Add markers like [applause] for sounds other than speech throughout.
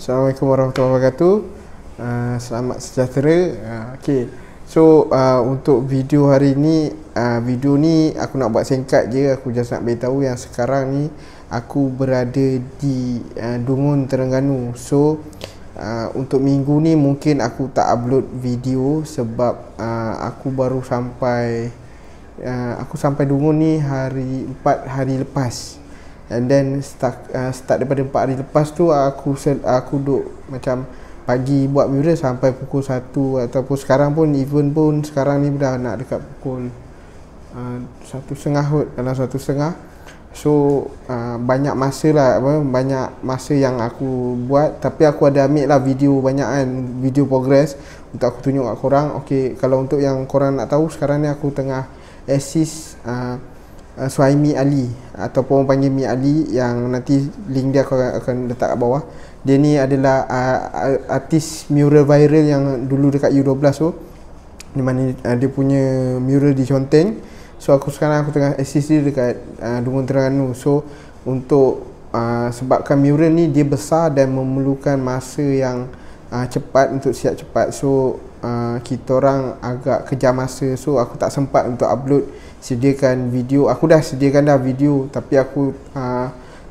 Assalamualaikum warahmatullahi wabarakatuh. Uh, selamat sejahtera. Uh, ah, okay. So uh, untuk video hari ni, uh, video ni aku nak buat singkat je. Aku just nak beritahu yang sekarang ni aku berada di uh, Dungun Terengganu. So uh, untuk minggu ni mungkin aku tak upload video sebab uh, aku baru sampai uh, aku sampai Dungun ni hari 4 hari lepas. And then start uh, start daripada 4 hari lepas tu aku aku duduk macam pagi buat mural sampai pukul 1 ataupun sekarang pun even pun sekarang ni dah nak dekat pukul uh, satu setengah kot dalam satu setengah so uh, banyak masa lah apa, banyak masa yang aku buat tapi aku ada ambil lah video banyak kan video progress untuk aku tunjuk kat korang okay, kalau untuk yang korang nak tahu sekarang ni aku tengah assist uh, uh, Suhaimi Ali ataupun orang panggil Mi Ali yang nanti link dia akan, akan letak kat bawah. Dia ni adalah uh, uh artis mural viral yang dulu dekat U12 tu. Di mana uh, dia punya mural di Conteng. So aku sekarang aku tengah assist dia dekat uh, Dungun Terengganu. So untuk uh, sebabkan mural ni dia besar dan memerlukan masa yang uh, cepat untuk siap cepat so uh, kita orang agak kejar masa so aku tak sempat untuk upload sediakan video aku dah sediakan dah video tapi aku uh,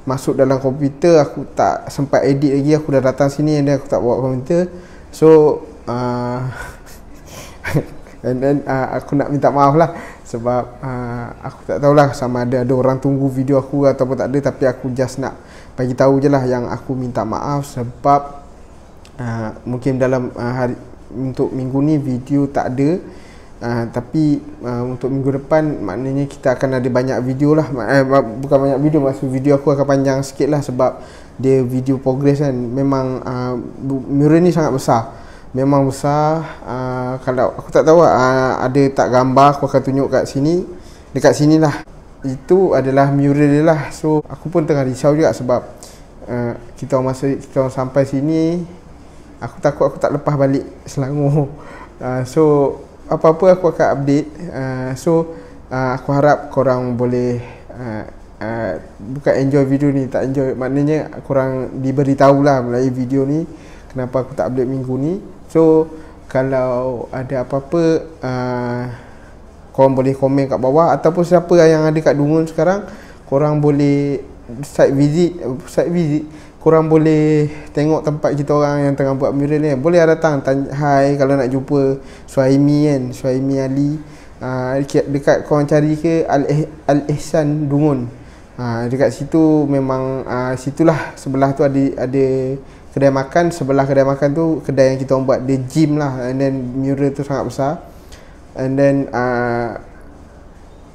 masuk dalam komputer aku tak sempat edit lagi aku dah datang sini dan aku tak bawa komputer so uh, [laughs] and then uh, aku nak minta maaf lah sebab uh, aku tak tahulah sama ada ada orang tunggu video aku ataupun tak ada tapi aku just nak bagi tahu je lah yang aku minta maaf sebab uh, mungkin dalam uh, hari untuk minggu ni video tak ada uh, tapi uh, untuk minggu depan maknanya kita akan ada banyak video lah eh, bukan banyak video maksud video aku akan panjang sikit lah sebab dia video progress kan memang uh, mirror ni sangat besar memang besar uh, kalau aku tak tahu uh, ada tak gambar aku akan tunjuk kat sini dekat sini lah itu adalah mirror dia lah so aku pun tengah risau juga sebab uh, kita orang kita sampai sini Aku takut aku tak lepas balik Selangor. [laughs] Uh, ah, so apa-apa aku akan update. Uh, so uh, aku harap korang boleh uh, uh, bukan enjoy video ni, tak enjoy maknanya korang diberitahu lah melalui video ni kenapa aku tak update minggu ni. So kalau ada apa-apa uh, korang boleh komen kat bawah ataupun siapa yang ada kat Dungun sekarang korang boleh site visit site visit korang boleh tengok tempat kita orang yang tengah buat mural ni boleh lah datang tanya hai kalau nak jumpa Suhaimi kan Suhaimi Ali uh, dekat korang cari ke Al eh, Ihsan Dungun uh, dekat situ memang uh, situlah sebelah tu ada ada kedai makan sebelah kedai makan tu kedai yang kita orang buat dia gym lah and then mural tu sangat besar and then uh,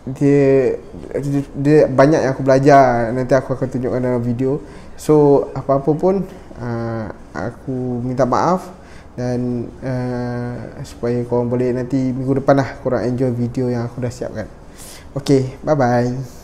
dia, dia dia banyak yang aku belajar nanti aku akan tunjukkan dalam video so apa-apa pun uh, aku minta maaf dan uh, supaya korang boleh nanti minggu depan lah korang enjoy video yang aku dah siapkan Okay, bye-bye.